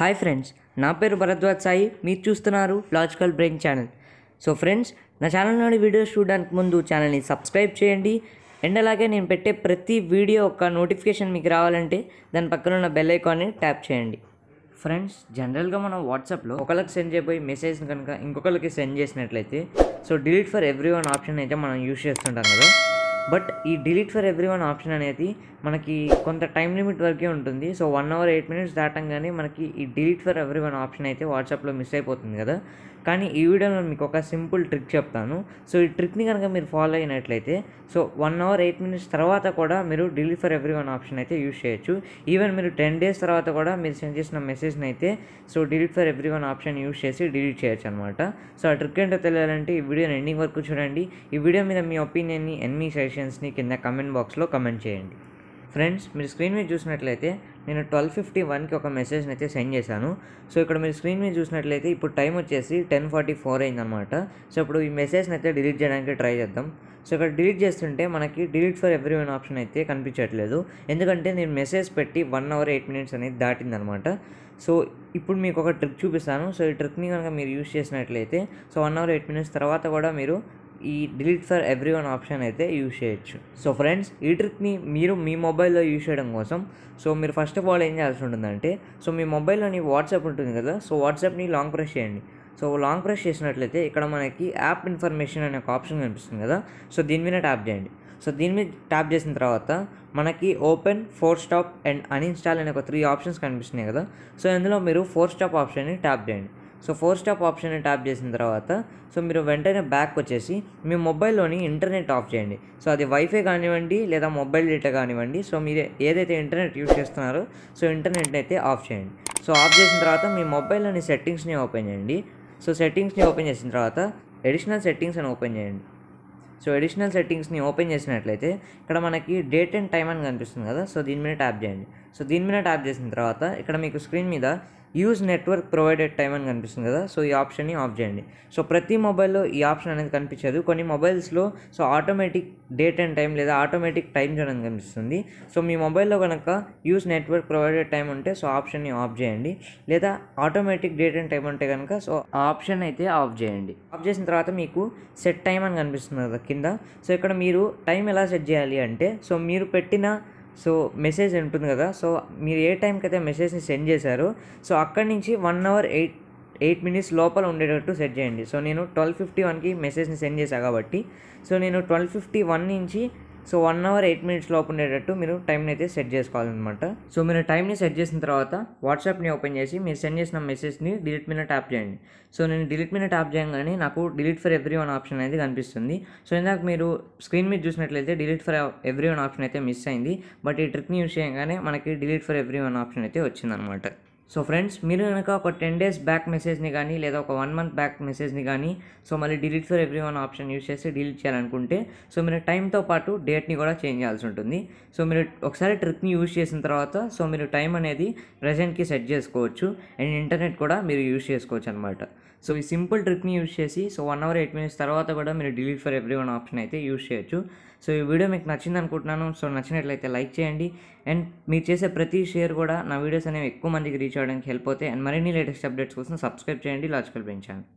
hi friends నా పేరు భరద్వాజ్ సాయి మీరు చూస్తున్నారు logical brain channel so friends నా ఛానల్లోని వీడియోస్ చూడడానికి ముందు ఛానల్ని సబ్స్క్రైబ్ చేయండి అండ్ అలాగే నేను పెట్టే ప్రతి వీడియో యొక్క నోటిఫికేషన్ మీకు రావాలంటే దాని పక్కన ఉన్న బెల్ ఐకాన్ని ట్యాప్ చేయండి ఫ్రెండ్స్ జనరల్గా మనం వాట్సాప్లో ఒకరికి సెండ్ చేయబోయే మెసేజ్ని కనుక ఇంకొకరికి సెండ్ చేసినట్లయితే so delete for every one option అయితే మనం యూస్ చేస్తుంటాం కదా బట్ ఈ delete for every one option అనేది మనకి కొంత టైం లిమిట్ వరకే ఉంటుంది so one hour eight minutes దాటంగానే మనకి ఈ delete for every one option అయితే వాట్సాప్లో మిస్ అయిపోతుంది కదా కానీ ఈ వీడియోలో మీకు ఒక సింపుల్ ట్రిక్ చెప్తాను సో ఈ ట్రిక్ని కనుక మీరు ఫాలో అయినట్లయితే so one hour eight minutes తర్వాత కూడా మీరు delete for every one option అయితే యూజ్ చేయొచ్చు ఈవెన్ మీరు టెన్ డేస్ తర్వాత కూడా మీరు సెండ్ చేసిన మెసేజ్ని అయితే so delete for every one option use చేసి డిలీట్ చేయొచ్చు అనమాట సో ఆ ట్రిక్ ఏంటో తెలియాలంటే ఈ వీడియోని ఎండింగ్ వరకు చూడండి ఈ వీడియో మీద మీ ఒపీనియన్ని ఎన్ని షేర్ సజెషన్స్ని కింద కమెంట్ బాక్స్లో కమెంట్ చేయండి ఫ్రెండ్స్ మీరు స్క్రీన్ మీద చూసినట్లయితే నేను ట్వెల్వ్ ఫిఫ్టీ వన్కి ఒక మెసేజ్ని అయితే సెండ్ చేశాను సో ఇక్కడ మీరు స్క్రీన్ మీద చూసినట్లయితే ఇప్పుడు టైం వచ్చేసి టెన్ ఫార్టీ ఫోర్ అయిందనమాట సో ఇప్పుడు ఈ మెసేజ్ని అయితే డిలీట్ చేయడానికి ట్రై చేద్దాం సో ఇక్కడ డిలీట్ చేస్తుంటే మనకి delete for every one option అయితే కనిపించట్లేదు ఎందుకంటే నేను మెసేజ్ పెట్టి వన్ అవర్ ఎయిట్ మినిట్స్ అనేది దాటిందనమాట సో ఇప్పుడు మీకు ఒక ట్రిక్ చూపిస్తాను సో ఈ ట్రిక్ని కనుక మీరు యూస్ చేసినట్లయితే so one hour eight minutes తర్వాత కూడా మీరు ఈ delete for every one option అయితే యూజ్ చేయొచ్చు సో ఫ్రెండ్స్ ఈ ట్రిక్ని మీరు మీ మొబైల్లో యూజ్ చేయడం కోసం సో మీరు ఫస్ట్ ఆఫ్ ఆల్ ఏం చేయాల్సి ఉంటుందంటే సో మీ మొబైల్లోని వాట్సాప్ ఉంటుంది కదా సో వాట్సాప్ని లాంగ్ ప్రెస్ చేయండి సో లాంగ్ ప్రెస్ చేసినట్లయితే ఇక్కడ మనకి యాప్ ఇన్ఫర్మేషన్ అనే ఒక ఆప్షన్ కనిపిస్తుంది కదా సో దీని మీద ట్యాప్ చేయండి సో దీని మీద ట్యాప్ చేసిన తర్వాత మనకి open force stop and uninstall అనే ఒక త్రీ ఆప్షన్స్ కనిపిస్తున్నాయి కదా సో ఇందులో మీరు ఫోర్ స్టాప్ ఆప్షన్ని ట్యాప్ చేయండి so force stop option tap చేసిన తర్వాత సో మీరు వెంటనే బ్యాక్ వచ్చేసి మీ మొబైల్లోని ఇంటర్నెట్ ఆఫ్ చేయండి సో అది వైఫై కానివ్వండి లేదా మొబైల్ డేటా కానివ్వండి సో మీరు ఏదైతే ఇంటర్నెట్ యూస్ చేస్తున్నారో సో ఇంటర్నెట్ అయితే ఆఫ్ చేయండి సో ఆఫ్ చేసిన తర్వాత మీ మొబైల్లోని సెట్టింగ్స్ని ఓపెన్ చేయండి సో సెట్టింగ్స్ని ఓపెన్ చేసిన తర్వాత ఎడిషనల్ సెట్టింగ్స్ అని ఓపెన్ చేయండి సో ఎడిషనల్ సెట్టింగ్స్ని ఓపెన్ చేసినట్లయితే ఇక్కడ మనకి డేట్ అండ్ టైం అని కనిపిస్తుంది కదా సో దీని మీద ట్యాప్ చేయండి సో దీని మీద ట్యాప్ చేసిన తర్వాత ఇక్కడ మీకు స్క్రీన్ మీద యూజ్ నెట్వర్క్ ప్రొవైడెడ్ టైం అని కనిపిస్తుంది కదా సో ఈ ఆప్షన్ని ఆఫ్ చేయండి సో ప్రతి మొబైల్లో ఈ ఆప్షన్ అనేది కనిపించదు కొన్ని మొబైల్స్లో so automatic date and time లేదా ఆటోమేటిక్ టైం జోన్ అని కనిపిస్తుంది సో మీ మొబైల్లో కనుక యూజ్ నెట్వర్క్ ప్రొవైడెడ్ టైం ఉంటే సో ఆప్షన్ని ఆఫ్ చేయండి లేదా ఆటోమేటిక్ డేట్ అండ్ టైం ఉంటే కనుక సో ఆప్షన్ అయితే ఆఫ్ చేయండి ఆఫ్ చేసిన తర్వాత మీకు సెట్ టైం అని కనిపిస్తుంది కదా కింద సో ఇక్కడ మీరు టైం ఎలా సెట్ చేయాలి అంటే సో మీరు పెట్టిన సో మెసేజ్ ఉంటుంది కదా సో మీరు ఏ టైంకి అయితే మెసేజ్ని సెండ్ చేశారో సో అక్కడి నుంచి one hour eight eight minutes లోపల ఉండేటట్టు సెట్ చేయండి సో నేను ట్వెల్వ్ ఫిఫ్టీ వన్కి మెసేజ్ని సెండ్ చేశాను కాబట్టి సో నేను ట్వెల్వ్ ఫిఫ్టీ వన్ నుంచి so one hour eight minutes లోపు ఉండేటట్టు మీరు టైంని అయితే సెట్ చేసుకోవాలన్నమాట సో మీరు టైంని సెట్ చేసిన తర్వాత వాట్సాప్ని ఓపెన్ చేసి మీరు సెండ్ చేసిన మెసేజ్ని డిలీట్ మీద ట్యాప్ చేయండి సో నేను డిలీట్ మీద ట్యాప్ చేయగానే నాకు delete for every one option అనేది కనిపిస్తుంది సో ఇందాక మీరు స్క్రీన్ మీద చూసినట్లయితే delete for every one option అయితే మిస్ అయింది బట్ ఈ ట్రిక్ని యూస్ చేయగానే మనకి delete for every one option అయితే వచ్చిందనమాట సో ఫ్రెండ్స్ మీరు కనుక ఒక టెన్ డేస్ బ్యాక్ మెసేజ్ని కానీ లేదా ఒక వన్ మంత్ బ్యాక్ మెసేజ్ని కానీ సో మళ్ళీ delete for every one option use చేసి డిలీట్ చేయాలనుకుంటే సో మీరు టైంతో పాటు డేట్ని కూడా చేంజ్ చేయాల్సి ఉంటుంది సో మీరు ఒకసారి ట్రిప్ని యూజ్ చేసిన తర్వాత సో మీరు టైం అనేది ప్రజెంట్కి సెట్ చేసుకోవచ్చు అండ్ ఇంటర్నెట్ కూడా మీరు యూజ్ చేసుకోవచ్చు అనమాట సో ఈ సింపుల్ ట్రిక్ని యూజ్ చేసి so one hour eight minutes తర్వాత కూడా మీరు delete for every one option అయితే యూజ్ చేయొచ్చు సో ఈ వీడియో మీకు నచ్చింది అనుకుంటున్నాను సో నచ్చినట్లయితే లైక్ చేయండి అండ్ మీరు చేసే ప్రతి షేర్ కూడా నా వీడియోస్ అనేవి ఎక్కువ మందికి రీచ్ అవ్వడానికి హెల్ప్ అవుతాయి అండ్ మరిన్ని లేటెస్ట్ అప్డేట్స్ కోసం సబ్స్క్రైబ్ చేయండి లాజికల్ పెంచాను